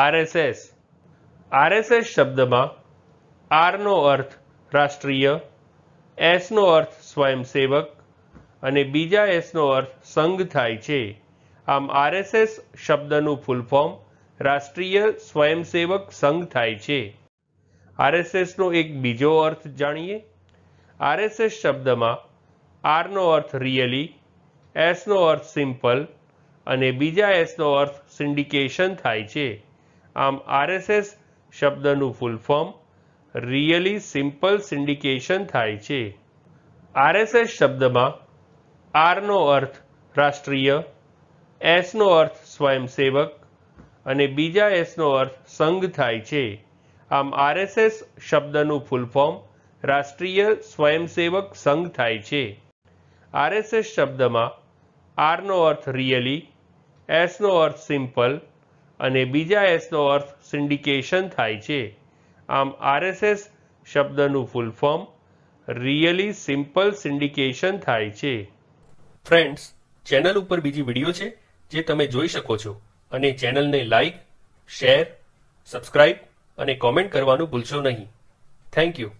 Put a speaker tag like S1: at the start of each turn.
S1: RSS RSS શબ્દમાં આરનો અર્થ રાષ્ટ્રીય એસનો અર્થ સ્વયંસેવક અને બીજા એસનો અર્થ સંઘ થાય છે આમ આરએસએસ શબ્દનું ફૂલ ફોર્મ રાષ્ટ્રીય સ્વયંસેવક સંઘ થાય છે આરએસએસનો એક બીજો અર્થ જાણીએ આરએસએસ શબ્દમાં આરનો અર્થ રિયલી એસનો અર્થ સિમ્પલ અને બીજા એસનો અર્થ સિન્ડિકેશન થાય છે આમ આરએસએસ શબ્દનું full form really simple syndication થાય છે આરએસએસ શબ્દમાં આરનો અર્થ રાષ્ટ્રીય એસનો અર્થ સ્વયંસેવક અને બીજા એસનો અર્થ સંઘ થાય છે આમ આરએસએસ શબ્દનું ફૂલ ફોર્મ રાષ્ટ્રીય સ્વયંસેવક સંઘ થાય છે આરએસએસ શબ્દમાં આરનો અર્થ રિયલી એસનો અર્થ સિમ્પલ અને બીજા એસનો અર્થ સિન્ડિકેશન થાય છે આમ આરએસએસ શબ્દનું full form really simple syndication થાય છે ફ્રેન્ડ્સ ચેનલ ઉપર બીજી વિડીયો છે જે તમે જોઈ શકો છો અને ચેનલને લાઈક શેર સબસ્ક્રાઈબ અને કોમેન્ટ કરવાનું ભૂલશો નહીં થેન્ક યુ